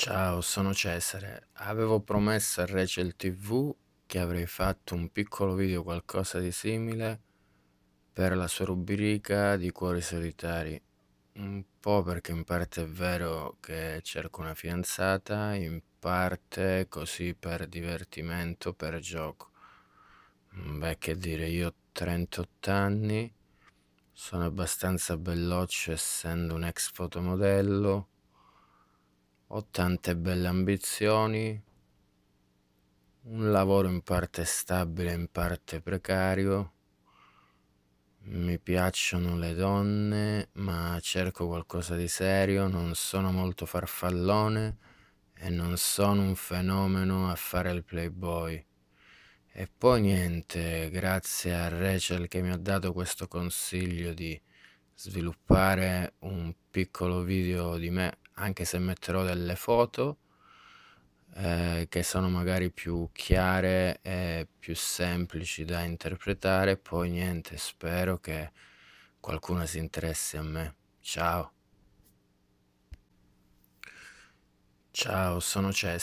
Ciao, sono Cesare. Avevo promesso a Rachel TV che avrei fatto un piccolo video qualcosa di simile per la sua rubrica di cuori solitari. Un po' perché in parte è vero che cerco una fidanzata, in parte così per divertimento, per gioco. Mm, beh, che dire, io ho 38 anni, sono abbastanza belloccio essendo un ex fotomodello ho tante belle ambizioni, un lavoro in parte stabile, in parte precario. Mi piacciono le donne, ma cerco qualcosa di serio, non sono molto farfallone e non sono un fenomeno a fare il playboy. E poi niente, grazie a Rachel che mi ha dato questo consiglio di sviluppare un piccolo video di me anche se metterò delle foto eh, che sono magari più chiare e più semplici da interpretare, poi niente, spero che qualcuno si interessi a me. Ciao. Ciao, sono Cesare.